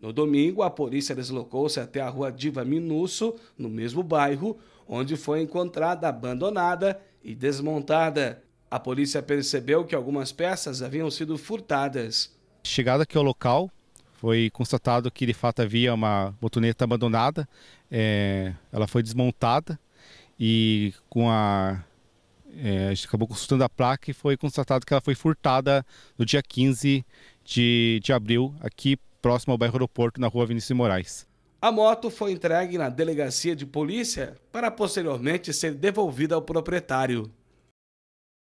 No domingo, a polícia deslocou-se até a rua Diva Minusso, no mesmo bairro, onde foi encontrada abandonada e desmontada. A polícia percebeu que algumas peças haviam sido furtadas. Chegada aqui ao local, foi constatado que de fato havia uma botoneta abandonada. É, ela foi desmontada e com a é, a gente acabou consultando a placa e foi constatado que ela foi furtada no dia 15 de, de abril aqui próximo ao bairro do na rua Vinícius Moraes. A moto foi entregue na delegacia de polícia para posteriormente ser devolvida ao proprietário.